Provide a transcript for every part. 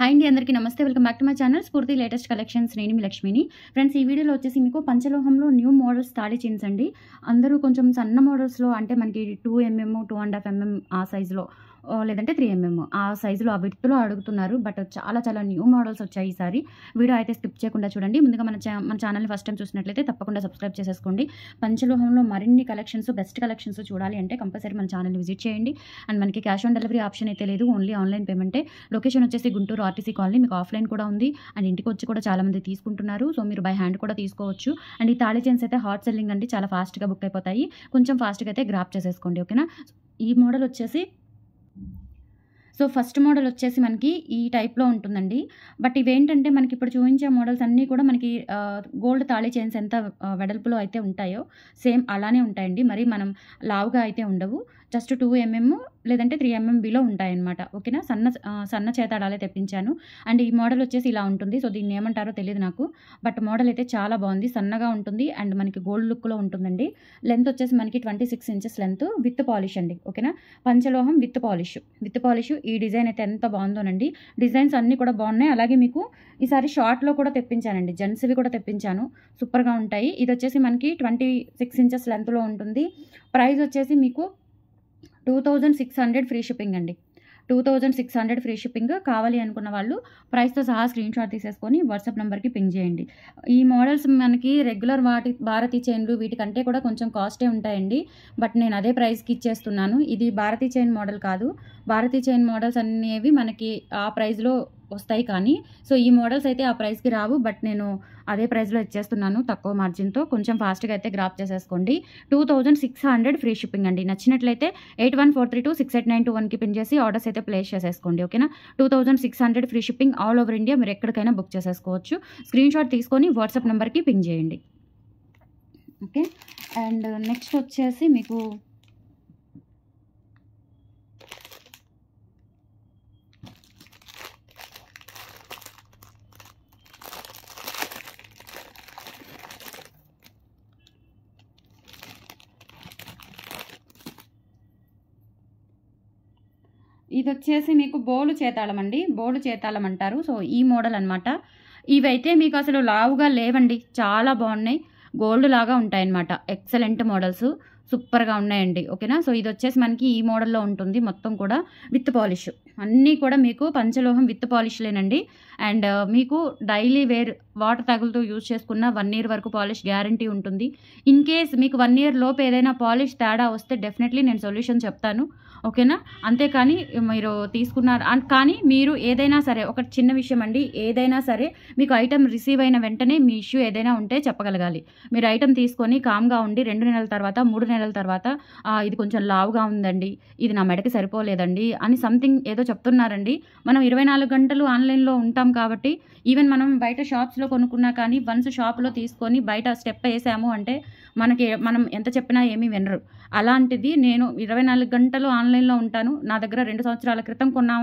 hi అండి అందరికీ నమస్తే welcome back to my channel Spoorthi latest collections నేను మీ లక్ష్మిని ఫ్రెండ్స్ ఈ వీడియోలో వచ్చేసి మీకు పంచలోహంలో న్యూ మోడల్స్ తాళి చేయించండి అండి అందరూ కొంచెం సన్న మోడల్స్లో అంటే మనకి two mm two and half mm ఆ సైజులో లేదంటే త్రీ ఎంఎం ఆ సైజులో ఆ విత్తులో అడుగుతున్నారు బట్ చాలా చాలా న్యూ మోడల్స్ వచ్చాయి ఈసారి వీడియో అయితే స్కిప్ చేయకుండా చూడండి ముందుగా మన మన ఛానల్ని ఫస్ట్ టైం చూసినట్లయితే తప్పకుండా సబ్స్క్రైబ్ చేసేసుకోండి పంచలోహంలో మరిన్ని కలెక్షన్స్ బెస్ట్ కలెక్షన్స్ చూడాలి అంటే కంపల్సరీ మన ఛానల్ని విజిట్ చేయండి అండ్ మనకి క్యాష్ ఆన్ డెలివరీ ఆప్షన్ అయితే లేదు ఓన్లీ ఆన్లైన్ పేమెంటే లొకేషన్ వచ్చేసి గుంటూరు ఆర్టీసీ కాలనీ మీకు ఆఫ్లైన్ కూడా ఉంది అండ్ ఇంటికి వచ్చి కూడా చాలామంది తీసుకుంటున్నారు సో మీరు బై హ్యాండ్ కూడా తీసుకోవచ్చు అండ్ ఈ తాళీ చైన్స్ అయితే హాట్ సెల్లింగ్ అండి చాలా ఫాస్ట్గా బుక్ అయిపోతాయి కొంచెం ఫాస్ట్గా అయితే గ్రాప్ చేసేసుకోండి ఓకేనా ఈ మోడల్ వచ్చేసి సో ఫస్ట్ మోడల్ వచ్చేసి మనకి ఈ టైప్లో ఉంటుందండి బట్ ఇవేంటంటే మనకి ఇప్పుడు చూపించే మోడల్స్ అన్నీ కూడా మనకి గోల్డ్ తాళీ చైన్స్ ఎంత వెడల్పులో అయితే ఉంటాయో సేమ్ అలానే ఉంటాయండి మరి మనం లావుగా అయితే ఉండవు జస్ట్ టూ ఎంఎం లేదంటే త్రీ ఎంఎం బిలో ఉంటాయన్నమాట ఓకేనా సన్న సన్న చేతాడాలే తెప్పించాను అండ్ ఈ మోడల్ వచ్చేసి ఇలా ఉంటుంది సో దీన్ని ఏమంటారో తెలియదు నాకు బట్ మోడల్ అయితే చాలా బాగుంది సన్నగా ఉంటుంది అండ్ మనకి గోల్డ్ లుక్లో ఉంటుందండి లెంత్ వచ్చేసి మనకి twenty six inches length with polish అండి ఓకేనా పంచలోహం విత్ పాలిష్ విత్ పాలిష్ ఈ డిజైన్ అయితే ఎంత బాగుందోనండి డిజైన్స్ అన్నీ కూడా బాగున్నాయి అలాగే మీకు ఈసారి షార్ట్లో కూడా తెప్పించానండి జెంట్స్వి కూడా తెప్పించాను సూపర్గా ఉంటాయి ఇది వచ్చేసి మనకి ట్వంటీ సిక్స్ ఇంచెస్ లెంత్లో ఉంటుంది ప్రైస్ వచ్చేసి మీకు two thousand six hundred free shipping అండి two thousand six hundred free shipping కావాలి అనుకున్న వాళ్ళు ప్రైస్తో సహా స్క్రీన్ షాట్ తీసేసుకొని వాట్సాప్ నెంబర్కి పింగ్ చేయండి ఈ మోడల్స్ మనకి రెగ్యులర్ వాటి భారతీ చైన్లు వీటికంటే కూడా కొంచెం కాస్టే ఉంటాయండి బట్ నేను అదే ప్రైస్కి ఇచ్చేస్తున్నాను ఇది భారతీ చైన్ మోడల్ కాదు భారతీ చైన్ మోడల్స్ అనేవి మనకి ఆ ప్రైస్లో వస్తాయి కానీ సో ఈ మోడల్స్ అయితే ఆ ప్రైస్కి రావు బట్ నేను అదే ప్రైస్లో ఇచ్చేస్తున్నాను తక్కువ మార్జిన్తో కొంచెం ఫాస్ట్గా అయితే గ్రాప్ చేసేసుకోండి two thousand six hundred free shipping అండి నచ్చినట్లయితే eight one four three two six eight nine two వన్కి పిన్ చేసి ఆర్డర్స్ అయితే ప్లేస్ చేసేసుకోండి ఓకేనా two thousand six hundred free shipping all over India మీరు ఎక్కడికైనా బుక్ చేసేసుకోవచ్చు స్క్రీన్ షాట్ తీసుకొని వాట్సాప్ నెంబర్కి పిన్ చేయండి ఓకే అండ్ నెక్స్ట్ వచ్చేసి మీకు ఇది వచ్చేసి మీకు బోలు చేతాళం అండి బోలు చేతాళం అంటారు సో ఈ మోడల్ అనమాట ఇవైతే మీకు అసలు లావుగా లేవండి చాలా బాగున్నాయి గోల్డ్ లాగా ఉంటాయన్నమాట ఎక్సలెంట్ మోడల్స్ సూపర్గా ఉన్నాయండి ఓకేనా సో ఇది వచ్చేసి మనకి ఈ మోడల్లో ఉంటుంది మొత్తం కూడా విత్ పాలిష్ అన్నీ కూడా మీకు పంచలోహం విత్ పాలిష్లేనండి అండ్ మీకు డైలీ వేర్ వాటర్ తగులుతూ యూజ్ చేసుకున్న వన్ ఇయర్ వరకు పాలిష్ గ్యారంటీ ఉంటుంది ఇన్ కేస్ మీకు వన్ ఇయర్ లోపు ఏదైనా పాలిష్ తేడా వస్తే డెఫినెట్లీ నేను సొల్యూషన్ చెప్తాను ఓకేనా అంతేకాని మీరు తీసుకున్నారు కానీ మీరు ఏదైనా సరే ఒక చిన్న విషయం అండి ఏదైనా సరే మీకు ఐటెం రిసీవ్ అయిన వెంటనే మీ ఇష్యూ ఏదైనా ఉంటే చెప్పగలగాలి మీరు ఐటెం తీసుకొని కామ్గా ఉండి రెండు నెలల తర్వాత మూడు నెలల తర్వాత ఇది కొంచెం లావుగా ఉందండి ఇది నా మెడకి సరిపోలేదండి అని సంథింగ్ ఏదో చెప్తున్నారండి మనం ఇరవై నాలుగు గంటలు ఆన్లైన్లో ఉంటాం కాబట్టి ఈవెన్ మనం బయట షాప్స్లో కొనుక్కున్నా కానీ వన్స్ షాప్లో తీసుకొని బయట స్టెప్ వేసాము అంటే మనకి మనం ఎంత చెప్పినా ఏమీ వినరు అలాంటిది నేను ఇరవై నాలుగు గంటలు ఆన్లైన్ ఆన్లైన్లో ఉంటాను నా దగ్గర రెండు సంవత్సరాల క్రితం కొన్నా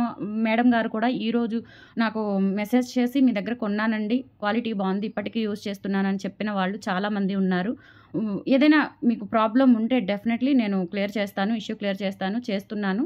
మేడం గారు కూడా ఈరోజు నాకు మెసేజ్ చేసి మీ దగ్గర కొన్నానండి క్వాలిటీ బాగుంది ఇప్పటికీ యూజ్ చేస్తున్నానని చెప్పిన వాళ్ళు చాలామంది ఉన్నారు ఏదైనా మీకు ప్రాబ్లం ఉంటే డెఫినెట్లీ నేను క్లియర్ చేస్తాను ఇష్యూ క్లియర్ చేస్తాను చేస్తున్నాను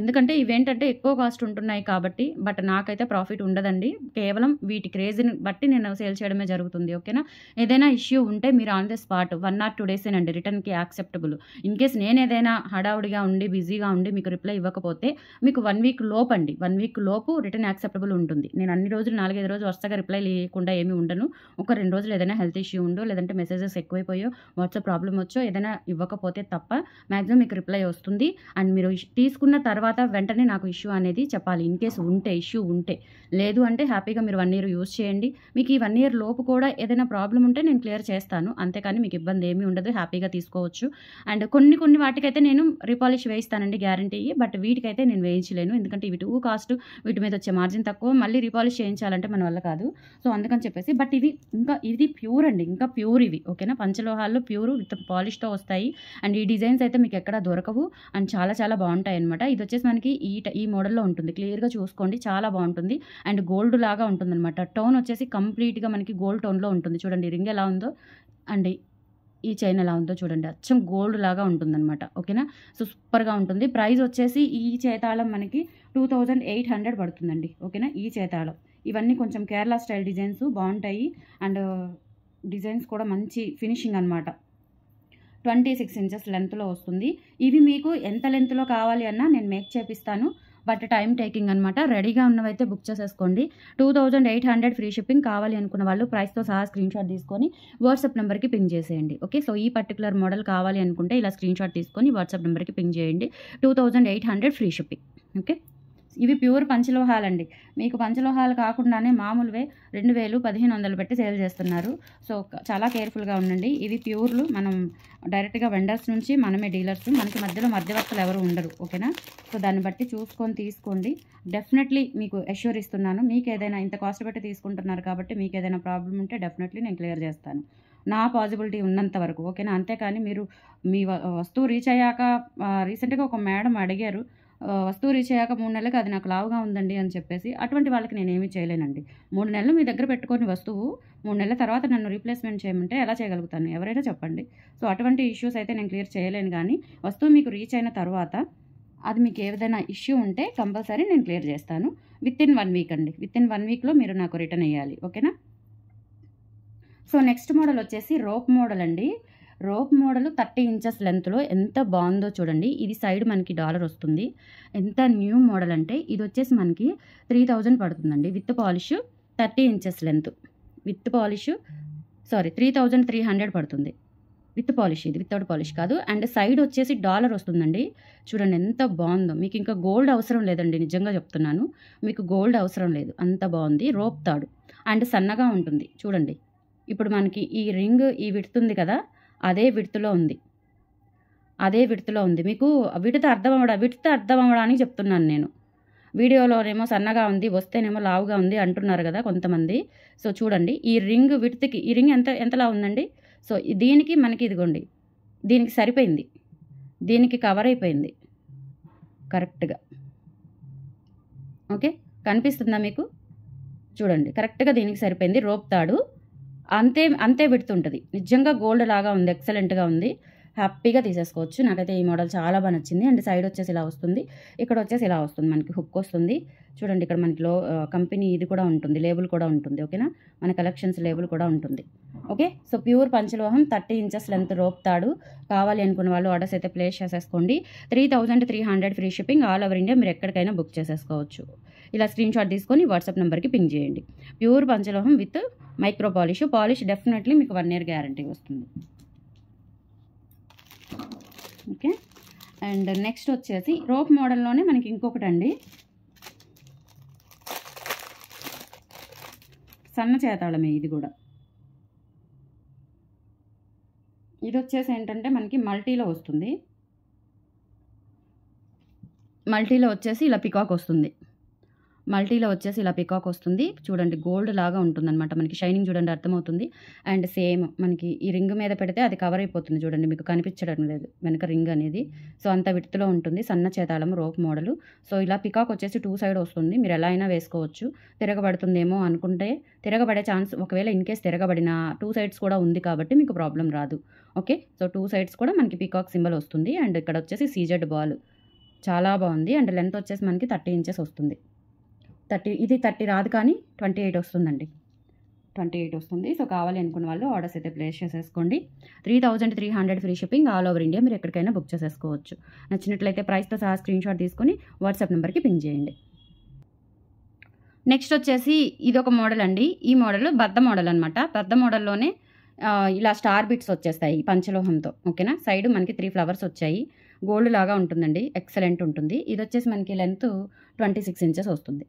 ఎందుకంటే ఇవేంటంటే ఎక్కువ కాస్ట్ ఉంటున్నాయి కాబట్టి బట్ నాకైతే ప్రాఫిట్ ఉండదండి కేవలం వీటి క్రేజ్ని బట్టి నేను సేల్ చేయడమే జరుగుతుంది ఓకేనా ఏదైనా ఇష్యూ ఉంటే మీరు on the spot one or two days అండి రిటర్న్కి యాక్సెప్టబుల్ ఇన్ కేస్ నేను ఏదైనా హడావుడిగా ఉండి బిజీగా ఉండి మీకు రిప్లై ఇవ్వకపోతే మీకు వన్ వీక్ లోపు అండి వన్ వీక్ లోపు రిటర్న్ యాక్సెప్టబుల్ ఉంటుంది నేను అన్ని రోజులు నాలుగైదు రోజులు వరుసగా రిప్లై లేకుండా ఏమీ ఉండను ఒక రెండు రోజులు ఏదైనా హెల్త్ ఇష్యూ ఉండో లేదంటే మెసేజెస్ ఎక్కువైపోయో వాట్సాప్ ప్రాబ్లం వచ్చో ఏదైనా ఇవ్వకపోతే తప్ప మ్యాక్సిమం మీకు రిప్లై వస్తుంది అండ్ మీరు తీసుకున్న తర్వాత వెంటనే నాకు ఇష్యూ అనేది చెప్పాలి ఇన్ కేసు ఉంటే ఇష్యూ ఉంటే లేదు అంటే హ్యాపీగా మీరు వన్ ఇయర్ యూస్ చేయండి మీకు ఈ వన్ ఇయర్ లోపు కూడా ఏదైనా ప్రాబ్లం ఉంటే నేను క్లియర్ చేస్తాను అంతేకాని మీకు ఇబ్బంది ఏమీ ఉండదు హ్యాపీగా తీసుకోవచ్చు అండ్ కొన్ని కొన్ని వాటికైతే నేను రిపాలిష్ వేయిస్తానండి గ్యారంటీ బట్ వీటికైతే నేను వేయించలేను ఎందుకంటే వీటి టూ కాస్ట్ వీటి మీద వచ్చే మార్జిన్ తక్కువ మళ్ళీ రిపాలిష్ చేయించాలంటే మన వల్ల కాదు సో అందుకని చెప్పేసి బట్ ఇది ఇంకా ఇది ప్యూర్ అండి ఇంకా ప్యూర్ ఇవి ఓకేనా పంచలోహాలు దారాల్లో ప్యూర్ విత్ పాలిష్తో వస్తాయి అండ్ ఈ డిజైన్స్ అయితే మీకు ఎక్కడ దొరకవు అండ్ చాలా చాలా బాగుంటాయి అనమాట ఇది వచ్చేసి మనకి ఈ ఈ మోడల్లో ఉంటుంది క్లియర్గా చూసుకోండి చాలా బాగుంటుంది అండ్ గోల్డ్ లాగా ఉంటుంది అనమాట టోన్ వచ్చేసి కంప్లీట్గా మనకి గోల్డ్ టోన్లో ఉంటుంది చూడండి రింగ్ ఎలా ఉందో అండ్ ఈ చైన్ ఎలా ఉందో చూడండి అచ్చం గోల్డ్ లాగా ఉంటుందన్నమాట ఓకేనా సో సూపర్గా ఉంటుంది ప్రైస్ వచ్చేసి ఈ చేతాళం మనకి టూ థౌజండ్ ఎయిట్ హండ్రెడ్ పడుతుందండి ఓకేనా ఈ చేతాళం ఇవన్నీ కొంచెం కేరళ స్టైల్ డిజైన్స్ బాగుంటాయి అండ్ డిజైన్స్ కూడా మంచి ఫినిషింగ్ అనమాట ట్వంటీ సిక్స్ ఇంచెస్ లెంత్లో వస్తుంది ఇవి మీకు ఎంత లెంత్లో కావాలి అన్నా నేను మేక్ చేపిస్తాను బట్ టైం టేకింగ్ అనమాట రెడీగా ఉన్నవైతే బుక్ చేసేసుకోండి two thousand eight hundred free shipping కావాలి అనుకున్న వాళ్ళు ప్రైస్తో సహా స్క్రీన్ షాట్ తీసుకొని వాట్సాప్ నెంబర్కి పింగ్ చేసేయండి ఓకే సో ఈ పర్టికులర్ మోడల్ కావాలి అనుకుంటే ఇలా స్క్రీన్ షాట్ తీసుకొని వాట్సాప్ నెంబర్కి పింగ్ చేయండి two eight hundred free shipping okay ఇవి ప్యూర్ పంచలోహాలండి మీకు పంచలోహాలు కాకుండానే మామూలువే రెండు వేలు పదిహేను వందలు పెట్టి సేల్ చేస్తున్నారు సో చాలా కేర్ఫుల్గా ఉండండి ఇవి ప్యూర్లు మనం డైరెక్ట్గా వెండర్స్ నుంచి మనమే డీలర్స్ మనకి మధ్యలో మధ్యవర్తులు ఎవరు ఉండరు ఓకేనా సో దాన్ని బట్టి చూసుకొని తీసుకోండి డెఫినెట్లీ మీకు అష్యూర్ ఇస్తున్నాను మీకు ఏదైనా ఇంత కాస్ట్ పెట్టి తీసుకుంటున్నారు కాబట్టి మీకు ఏదైనా ప్రాబ్లం ఉంటే డెఫినెట్లీ నేను క్లియర్ చేస్తాను నా పాజిబిలిటీ ఉన్నంత వరకు ఓకేనా అంతేకాని మీరు మీ వస్తువు రీచ్ అయ్యాక రీసెంట్గా ఒక మేడం అడిగారు వస్తువు రీచ్ అయ్యాక మూడు నెలలకి అది నాకు లావుగా ఉందండి అని చెప్పేసి అటువంటి వాళ్ళకి నేనేమీ చేయలేనండి మూడు నెలలు మీ దగ్గర పెట్టుకొని వస్తువు మూడు నెలల తర్వాత నన్ను రీప్లేస్మెంట్ చేయమంటే ఎలా చేయగలుగుతాను ఎవరైనా చెప్పండి సో అటువంటి ఇష్యూస్ అయితే నేను క్లియర్ చేయలేను కానీ వస్తువు మీకు రీచ్ అయిన తర్వాత అది మీకు ఏదైనా ఇష్యూ ఉంటే కంపల్సరీ నేను క్లియర్ చేస్తాను విత్ ఇన్ వన్ వీక్ అండి విత్ ఇన్ వన్ వీక్లో మీరు నాకు రిటర్న్ అయ్యాలి ఓకేనా సో నెక్స్ట్ మోడల్ వచ్చేసి రోప్ మోడల్ అండి రోప్ మోడల్ థర్టీ ఇంచెస్ లెంత్లో ఎంత బాగుందో చూడండి ఇది సైడ్ మనకి డాలర్ వస్తుంది ఎంత న్యూ మోడల్ అంటే ఇది వచ్చేసి మనకి త్రీ థౌజండ్ పడుతుందండి with polish thirty inches length with polish sorry three thousand three hundred పడుతుంది విత్ పాలిష్ ఇది వితౌట్ పాలిష్ కాదు అండ్ సైడ్ వచ్చేసి డాలర్ వస్తుందండి చూడండి ఎంత బాగుందో మీకు ఇంకా గోల్డ్ అవసరం లేదండి నిజంగా చెప్తున్నాను మీకు గోల్డ్ అవసరం లేదు అంత బాగుంది రోప్ తాడు అండ్ సన్నగా ఉంటుంది చూడండి ఇప్పుడు మనకి ఈ రింగ్ ఈ విడుతుంది కదా అదే విడుతులో ఉంది అదే విడుతులో ఉంది మీకు విడత అర్థం అవ్వడం విడత అర్థం అవ్వడానికి చెప్తున్నాను నేను వీడియోలోనేమో సన్నగా ఉంది వస్తేనేమో లావుగా ఉంది అంటున్నారు కదా కొంతమంది సో చూడండి ఈ రింగ్ విడతకి ఈ రింగ్ ఎంత ఎంతలా ఉందండి సో దీనికి మనకి ఇదిగోండి దీనికి సరిపోయింది దీనికి కవర్ అయిపోయింది కరెక్ట్గా ఓకే కనిపిస్తుందా మీకు చూడండి కరెక్ట్గా దీనికి సరిపోయింది రోప్ తాడు అంతే అంతే పెడుతుంటుంది నిజంగా గోల్డ్ లాగా ఉంది ఎక్సలెంట్గా ఉంది హ్యాపీగా తీసేసుకోవచ్చు నాకైతే ఈ మోడల్ చాలా బాగా నచ్చింది అండ్ సైడ్ వచ్చేసి ఇలా వస్తుంది ఇక్కడ వచ్చేసి ఇలా వస్తుంది మనకి హుక్ వస్తుంది చూడండి ఇక్కడ మనకి లో కంపెనీ ఇది కూడా ఉంటుంది లేబుల్ కూడా ఉంటుంది ఓకేనా మన కలెక్షన్స్ లేబుల్ కూడా ఉంటుంది ఓకే సో ప్యూర్ పంచలోహం థర్టీ ఇంచెస్ లెంత్ రోప్ తాడు కావాలి అనుకున్న వాళ్ళు ఆర్డర్స్ అయితే ప్లేస్ చేసేసుకోండి three thousand three hundred free shipping all over India మీరు ఎక్కడికైనా బుక్ చేసేసుకోవచ్చు ఇలా స్క్రీన్ షాట్ తీసుకొని వాట్సాప్ నెంబర్కి పింగ్ చేయండి ప్యూర్ పంచలోహం with micro polish polish definitely మీకు వన్ ఇయర్ గ్యారంటీ వస్తుంది ఓకే అండ్ నెక్స్ట్ వచ్చేసి రోప్ మోడల్లోనే మనకి ఇంకొకటి అండి సన్న చేతాళమే ఇది కూడా ఇది వచ్చేసి ఏంటంటే మనకి మల్టీలో వస్తుంది మల్టీలో వచ్చేసి ఇలా పికాక్ వస్తుంది మల్టీలో వచ్చేసి ఇలా పికాక్ వస్తుంది చూడండి గోల్డ్ లాగా ఉంటుందన్నమాట మనకి షైనింగ్ చూడండి అర్థమవుతుంది అండ్ సేమ్ మనకి ఈ రింగ్ మీద పెడితే అది కవర్ అయిపోతుంది చూడండి మీకు కనిపించడం లేదు వెనక రింగ్ అనేది సో అంత విడుతులో ఉంటుంది సన్న చేతాళం రోప్ మోడల్ సో ఇలా పికాక్ వచ్చేసి టూ సైడ్ వస్తుంది మీరు ఎలా అయినా వేసుకోవచ్చు తిరగబడుతుందేమో అనుకుంటే తిరగబడే ఛాన్స్ ఒకవేళ ఇన్ కేస్ తిరగబడిన టూ సైడ్స్ కూడా ఉంది కాబట్టి మీకు ప్రాబ్లం రాదు ఓకే సో టూ సైడ్స్ కూడా మనకి పికాక్ సింబల్ వస్తుంది అండ్ ఇక్కడ వచ్చేసి సీజెడ్ బాల్ చాలా బాగుంది అండ్ లెంత్ వచ్చేసి మనకి థర్టీ ఇంచెస్ వస్తుంది థర్టీ ఇది థర్టీ రాదు కానీ ట్వంటీ ఎయిట్ వస్తుందండి ట్వంటీ ఎయిట్ వస్తుంది సో కావాలి అనుకున్న వాళ్ళు ఆర్డర్స్ అయితే ప్లేస్ చేసేసుకోండి three thousand three hundred free shipping all over India మీరు ఎక్కడికైనా బుక్ చేసేసుకోవచ్చు నచ్చినట్లయితే ప్రైస్తో సహా స్క్రీన్ షాట్ తీసుకొని వాట్సాప్ నెంబర్కి పిన్ చేయండి నెక్స్ట్ వచ్చేసి ఇది ఒక మోడల్ అండి ఈ మోడల్ బద్ద మోడల్ అనమాట బద్ద మోడల్లోనే ఇలా స్టార్ బిట్స్ వచ్చేస్తాయి పంచలోహంతో ఓకేనా సైడ్ మనకి త్రీ ఫ్లవర్స్ వచ్చాయి గోల్డ్ లాగా ఉంటుందండి ఎక్సలెంట్ ఉంటుంది ఇది వచ్చేసి మనకి లెంత్ ట్వంటీ సిక్స్ ఇంచెస్ వస్తుంది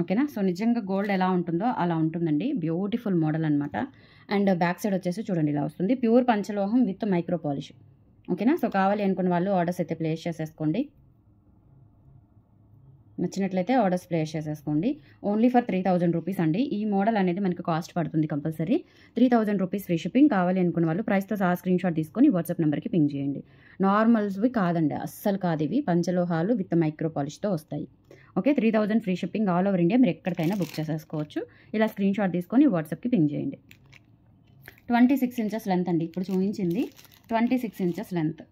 ఓకేనా సో నిజంగా గోల్డ్ ఎలా ఉంటుందో అలా ఉంటుందండి బ్యూటిఫుల్ మోడల్ అనమాట అండ్ బ్యాక్ సైడ్ వచ్చేసి చూడండి ఇలా వస్తుంది ప్యూర్ పంచలోహం విత్ మైక్రో పాలిష్ ఓకేనా సో కావాలి అనుకున్న వాళ్ళు ఆర్డర్స్ అయితే ప్లేస్ చేసేసుకోండి నచ్చినట్లయితే ఆర్డర్స్ ప్లేస్ చేసేసుకోండి only for three thousand rupees అండి ఈ మోడల్ అనేది మనకి కాస్ట్ పడుతుంది compulsory three thousand rupees free shipping కావాలి అనుకున్న వాళ్ళు ప్రైస్తో సహా స్క్రీన్ షాట్ తీసుకొని వాట్సాప్ నెంబర్కి పింగ్ చేయండి నార్మల్స్వి కాదండి అస్సలు కాదు ఇవి పంచలోహాలు విత్ మైక్రో పాలిష్తో వస్తాయి okay three thousand free shipping all over India మీరు ఎక్కడికైనా బుక్ చేసేసుకోవచ్చు ఇలా స్క్రీన్ షాట్ తీసుకొని వాట్సాప్కి పింగ్ చేయండి ట్వంటీ సిక్స్ ఇంచెస్ లెంత్ అండి ఇప్పుడు చూపించింది twenty six inches length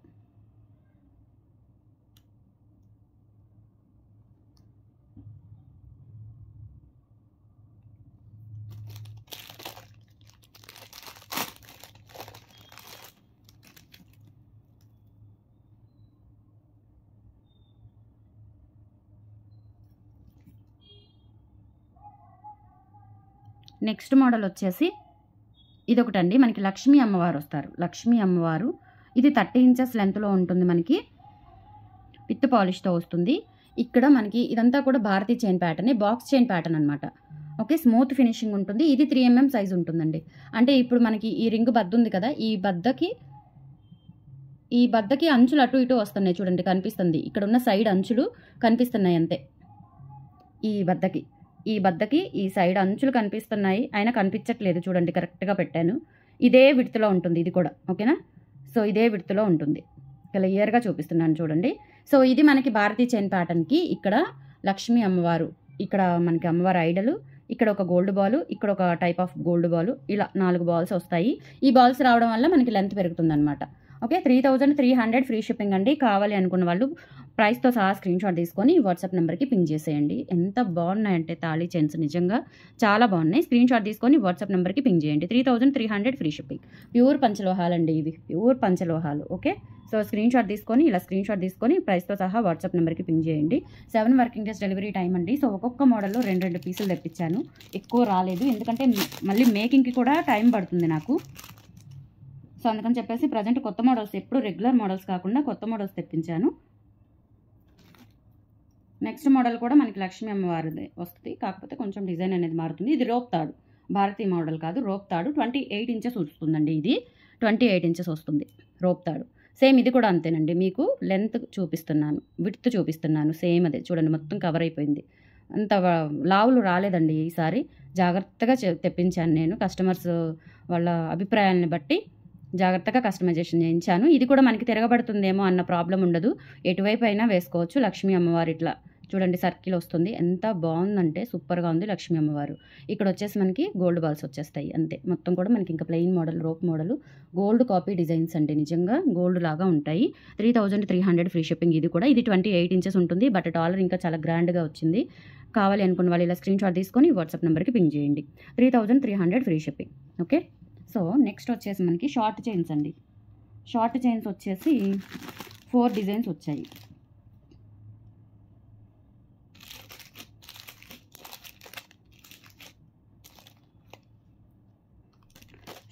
next model వచ్చేసి ఇదొకటండి మనకి లక్ష్మీ అమ్మవారు వస్తారు లక్ష్మీ అమ్మవారు ఇది థర్టీ ఇంచెస్ లెంత్లో ఉంటుంది మనకి విత్ పాలిష్తో వస్తుంది ఇక్కడ మనకి ఇదంతా కూడా భారతీ chain pattern box chain pattern అనమాట ఓకే స్మూత్ ఫినిషింగ్ ఉంటుంది ఇది త్రీ ఎంఎం సైజ్ ఉంటుందండి అంటే ఇప్పుడు మనకి ఈ రింగ్ బద్ద ఉంది కదా ఈ బద్దకి ఈ బద్దకి అంచులు అటు ఇటు వస్తున్నాయి చూడండి కనిపిస్తుంది ఇక్కడ ఉన్న సైడ్ అంచులు కనిపిస్తున్నాయి అంతే ఈ బద్దకి ఈ బద్దకి ఈ సైడ్ అంచులు కనిపిస్తున్నాయి అయినా కనిపించట్లేదు చూడండి కరెక్ట్గా పెట్టాను ఇదే విడుతులో ఉంటుంది ఇది కూడా ఓకేనా సో ఇదే విడుతులో ఉంటుంది క్లియర్గా చూపిస్తున్నాను చూడండి సో ఇది మనకి భారతీ చైన్ ప్యాటర్న్కి ఇక్కడ లక్ష్మీ అమ్మవారు ఇక్కడ మనకి అమ్మవారి ఐడలు ఇక్కడ ఒక గోల్డ్ బాలు ఇక్కడ ఒక టైప్ ఆఫ్ గోల్డ్ బాలు ఇలా నాలుగు బాల్స్ వస్తాయి ఈ బాల్స్ రావడం వల్ల మనకి లెంత్ పెరుగుతుందన్నమాట okay three three hundred free shipping అండి కావాలి అనుకున్న వాళ్ళు ప్రైస్తో సహా స్క్రీన్ షాట్ తీసుకొని వాట్సాప్ నెంబర్కి పింక్ చేసేయండి ఎంత బాగున్నాయంటే తాళీ చైన్స్ నిజంగా చాలా బాగున్నాయి స్క్రీన్ షాట్ తీసుకొని వాట్సాప్ నెంబర్కి పింక్ చేయండి three thousand three hundred free shipping pure పంచలోహాలు అండి ఇవి ప్యూర్ పంచలోహాలు ఓకే సో స్క్రీన్ షాట్ తీసుకొని ఇలా స్క్రీన్ షాట్ తీసుకొని ప్రైస్తో సహా వాట్సాప్ నెంబర్కి పింక్ చేయండి seven working days delivery time అండి సో ఒక్కొక్క మోడల్లో రెండు రెండు పీసులు తెప్పించాను ఎక్కువ రాలేదు ఎందుకంటే మళ్ళీ మేకింగ్కి కూడా టైం పడుతుంది నాకు సో అందుకని చెప్పేసి ప్రజెంట్ కొత్త మోడల్స్ ఎప్పుడు రెగ్యులర్ మోడల్స్ కాకుండా కొత్త మోడల్స్ తెప్పించాను నెక్స్ట్ మోడల్ కూడా మనకి లక్ష్మీ అమ్మవారిది వస్తుంది కాకపోతే కొంచెం డిజైన్ అనేది మారుతుంది ఇది రోప్ తాడు భారతీయ మోడల్ కాదు రోప్ తాడు ట్వంటీ ఎయిట్ ఇంచెస్ వస్తుందండి ఇది ట్వంటీ ఎయిట్ ఇంచెస్ వస్తుంది రోప్ తాడు సేమ్ ఇది కూడా అంతేనండి మీకు లెంత్ చూపిస్తున్నాను విడ్త్ చూపిస్తున్నాను సేమ్ అదే చూడండి మొత్తం కవర్ అయిపోయింది అంత లావులు రాలేదండి ఈసారి జాగ్రత్తగా తెప్పించాను నేను కస్టమర్స్ వాళ్ళ అభిప్రాయాలను బట్టి జాగ్రత్తగా కస్టమైజేషన్ చేయించాను ఇది కూడా మనకి తిరగబడుతుందేమో అన్న ప్రాబ్లం ఉండదు ఎటువైపు అయినా వేసుకోవచ్చు లక్ష్మీ అమ్మవారి ఇట్లా చూడండి సర్కిల్ వస్తుంది ఎంత బాగుందంటే సూపర్గా ఉంది లక్ష్మీ అమ్మవారు ఇక్కడ వచ్చేసి మనకి గోల్డ్ బాల్స్ వచ్చేస్తాయి అంతే మొత్తం కూడా మనకి ఇంకా plain model rope model gold copy designs అండి నిజంగా గోల్డ్ లాగా ఉంటాయి three thousand three hundred free shipping ఇది కూడా ఇది ట్వంటీ ఎయిట్ ఇంచెస్ ఉంటుంది బట్ డాలర్ ఇంకా చాలా గ్రాండ్గా వచ్చింది కావాలి అనుకున్న వాళ్ళు ఇలా స్క్రీన్ షాట్ తీసుకొని వాట్సాప్ నెంబర్కి పింగ్ చేయండి three thousand three hundred free shipping okay so next వచ్చేసి మనకి షార్ట్ చైన్స్ అండి షార్ట్ చైన్స్ వచ్చేసి ఫోర్ డిజైన్స్ వచ్చాయి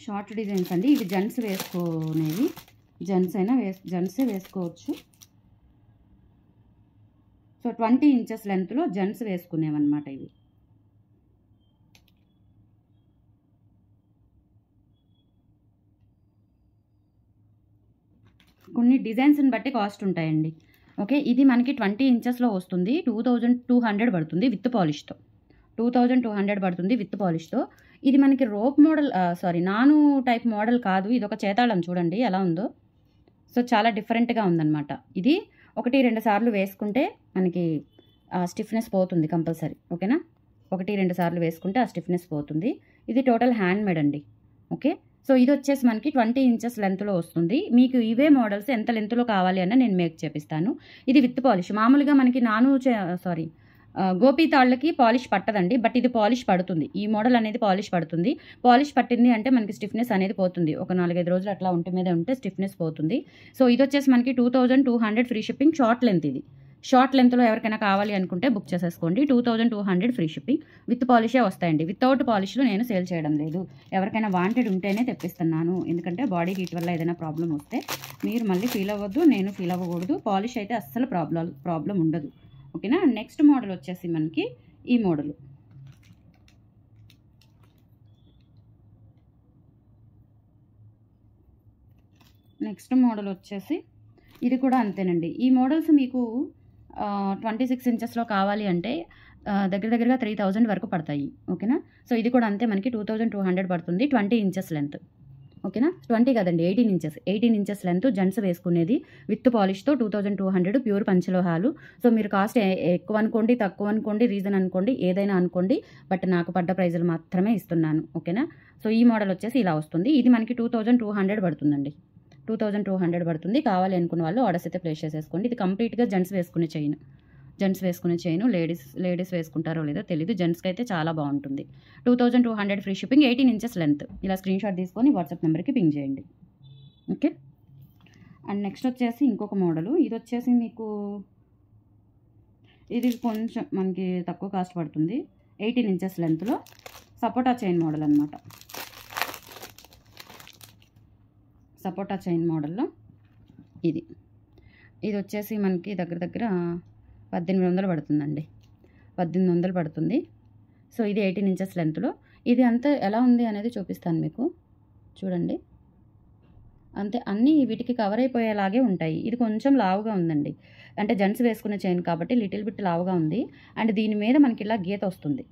షార్ట్ డిజైన్స్ అండి ఇవి జెంట్స్ వేసుకునేవి జెంట్స్ అయినా వేస్ జెంట్సే వేసుకోవచ్చు సో ట్వంటీ ఇంచెస్ లెంత్లో జెంట్స్ వేసుకునేవన్నమాట ఇవి కొన్ని డిజైన్స్ని బట్టి కాస్ట్ ఉంటాయండి ఓకే ఇది మనకి ట్వంటీ ఇంచెస్లో వస్తుంది టూ థౌజండ్ టూ హండ్రెడ్ పడుతుంది విత్ పాలిష్తో టూ థౌజండ్ టూ హండ్రెడ్ పడుతుంది విత్ పాలిష్తో ఇది మనకి రోప్ మోడల్ సారీ నాను టైప్ మోడల్ కాదు ఇది ఒక చేతాళం చూడండి ఎలా ఉందో సో చాలా డిఫరెంట్గా ఉందన్నమాట ఇది ఒకటి రెండు సార్లు వేసుకుంటే మనకి ఆ స్టిఫ్నెస్ పోతుంది కంపల్సరీ ఓకేనా ఒకటి రెండు సార్లు వేసుకుంటే ఆ స్టిఫ్నెస్ పోతుంది ఇది టోటల్ హ్యాండ్ మేడ్ అండి ఓకే సో ఇది వచ్చేసి మనకి ట్వంటీ ఇంచెస్ లెంత్లో వస్తుంది మీకు ఇవే మోడల్స్ ఎంత లెంత్లో కావాలి అన్న నేను మేక్ చేపిస్తాను ఇది విత్ పాలిష్ మామూలుగా మనకి నాను సారీ గోపీ తాళ్ళకి పాలిష్ పట్టదండి బట్ ఇది పాలిష్ పడుతుంది ఈ మోడల్ అనేది పాలిష్ పడుతుంది పాలిష్ పట్టింది అంటే మనకి స్టిఫ్నెస్ అనేది పోతుంది ఒక నాలుగైదు రోజులు అట్లా ఉంటే మీద ఉంటే స్టిఫ్నెస్ పోతుంది సో ఇది వచ్చేసి మనకి two two hundred free shipping short length ఇది షార్ట్ లెంత్లో ఎవరికైనా కావాలి అనుకుంటే బుక్ చేసేసుకోండి two thousand two hundred free shipping with పాలిషే వస్తాయండి వితౌట్ పాలిష్లో నేను సేల్ చేయడం లేదు ఎవరికైనా వాంటెడ్ ఉంటేనే తెప్పిస్తున్నాను ఎందుకంటే బాడీ హీట్ వల్ల ఏదైనా ప్రాబ్లం వస్తే మీరు మళ్ళీ ఫీల్ అవ్వద్దు నేను ఫీల్ అవ్వకూడదు పాలిష్ అయితే అస్సలు ప్రాబ్లం ప్రాబ్లం ఉండదు ఓకేనా నెక్స్ట్ మోడల్ వచ్చేసి మనకి ఈ మోడల్ నెక్స్ట్ మోడల్ వచ్చేసి ఇది కూడా అంతేనండి ఈ మోడల్స్ మీకు ట్వంటీ సిక్స్ ఇంచెస్లో కావాలి అంటే దగ్గర దగ్గరగా త్రీ థౌజండ్ వరకు పడతాయి ఓకేనా సో ఇది కూడా అంతే మనకి టూ థౌజండ్ టూ హండ్రెడ్ పడుతుంది ట్వంటీ ఇంచెస్ లెంత్ ఓకేనా ట్వంటీ కదండి eighteen inches eighteen inches length gents వేసుకునేది విత్ పాలిష్తో two thousand two hundred pure పంచలోహాలు సో మీరు కాస్ట్ ఎక్కువ అనుకోండి తక్కువ అనుకోండి రీజన్ అనుకోండి ఏదైనా అనుకోండి బట్ నాకు పడ్డ ప్రైజులు మాత్రమే ఇస్తున్నాను ఓకేనా సో ఈ మోడల్ వచ్చేసి ఇలా వస్తుంది ఇది మనకి టూ థౌజండ్ టూ హండ్రెడ్ పడుతుందండి టూ థౌజండ్ టూ హండ్రెడ్ పడుతుంది కావాలి అనుకున్న వాళ్ళు ఆర్డర్స్ అయితే ప్లేస్ చేసేసుకోండి ఇది కంప్లీట్గా జెంట్స్ వేసుకునే చైన్ జెంట్స్ వేసుకునే చైన్ లేడీస్ లేడీస్ వేసుకుంటారో లేదో తెలియదు జెంట్స్కి అయితే చాలా బాగుంటుంది two thousand two hundred free shipping eighteen inches length ఇలా స్క్రీన్ షాట్ తీసుకొని వాట్సాప్ నెంబర్కి పింగ్ చేయండి ఓకే అండ్ నెక్స్ట్ వచ్చేసి ఇంకొక మోడలు ఇది వచ్చేసి మీకు ఇది కొంచెం మనకి తక్కువ కాస్ట్ పడుతుంది ఎయిటీన్ ఇంచెస్ లెంత్లో సపోటా చైన్ మోడల్ అనమాట సపోటా చైన్ మోడల్లో ఇది ఇది వచ్చేసి మనకి దగ్గర దగ్గర పద్దెనిమిది వందలు పడుతుందండి పద్దెనిమిది వందలు పడుతుంది సో ఇది ఎయిటీన్ ఇంచెస్ లెంత్లో ఇది అంతా ఎలా ఉంది అనేది చూపిస్తాను మీకు చూడండి అంతే అన్నీ వీటికి కవర్ అయిపోయేలాగే ఉంటాయి ఇది కొంచెం లావుగా ఉందండి అంటే జెంట్స్ వేసుకునే చైన్ కాబట్టి లిటిల్ బిట్ లావుగా ఉంది అండ్ దీని మీద మనకి ఇలా గీత వస్తుంది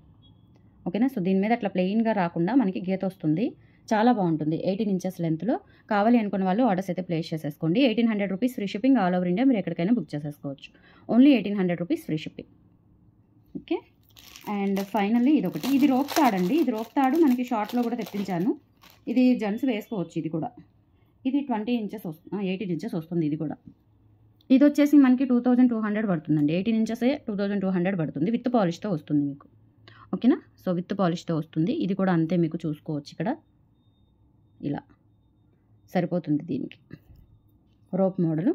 ఓకేనా సో దీని మీద అట్లా ప్లెయిన్గా రాకుండా మనకి గీత వస్తుంది చాలా బాగుంటుంది ఎయిటీన్ ఇంచెస్ లెంత్లో కావాలి అనుకున్న వాళ్ళు ఆర్డర్స్ అయితే ప్లేస్ చేసేసుకోండి eighteen hundred rupees free shipping all over India మీరు ఎక్కడికైనా బుక్ చేసేసుకోవచ్చు only eighteen hundred rupees free shipping okay and finally ఒకటి ఇది రోప్ తాడు అండి ఇది రోప్ తాడు మనకి షార్ట్లో కూడా తెప్పించాను ఇది జెంట్స్ వేసుకోవచ్చు ఇది కూడా ఇది ట్వంటీ ఇంచెస్ వస్తుంది ఎయిటీన్ ఇంచెస్ వస్తుంది ఇది కూడా ఇది వచ్చేసి మనకి టూ థౌజండ్ టూ హండ్రెడ్ పడుతుందండి eighteen inches two thousand two hundred పడుతుంది విత్ పాలిష్తో వస్తుంది మీకు ఓకేనా సో విత్ పాలిష్తో వస్తుంది ఇది కూడా అంతే మీకు చూసుకోవచ్చు ఇక్కడ ఇలా సరిపోతుంది దీనికి రోప్ మోడలు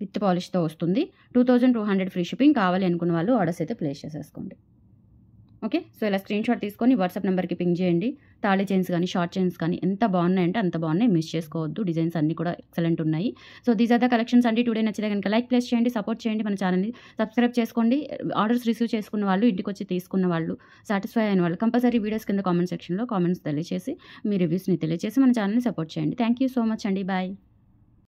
విత్ పాలిష్తో వస్తుంది two thousand two hundred free shipping కావాలి అనుకున్న వాళ్ళు ఆర్డర్స్ అయితే ప్లేస్ చేసేసుకోండి ఓకే సో ఇలా స్క్రీన్ షాట్ తీసుకొని వాట్సాప్ నెంబర్కి పింగ్ చేయండి తాళి చైన్స్ కానీ షార్ట్ చైన్స్ కానీ ఎంత బాగున్నాయంటే అంత బాగున్నాయి మిస్ చేసుకోవద్దు డిజైన్స్ అన్నీ కూడా ఎక్సలెంట్ ఉన్నాయి so these are the collections అండి టుడే నచ్చితే కనుక లైక్ ప్లేస్ చేయండి సపోర్ట్ చేయండి మన ఛానల్ని సబ్స్క్రైబ్ చేసుకోండి ఆర్డర్స్ రిసీవ్ చేసుకున్న వాళ్ళు ఇంటికి వచ్చి తీసుకున్న వాళ్ళు సాటిస్ఫై అయిన వాళ్ళు కంపల్సరీ వీడియోస్ కింద కామెంట్ సెక్షన్లో కామెంట్స్ తెలియజేసి మీ రివ్యూస్ని తెలియజేసి మన ఛానల్ని సపోర్ట్ చేయండి థ్యాంక్ యూ సో మచ్ అండి బాయ్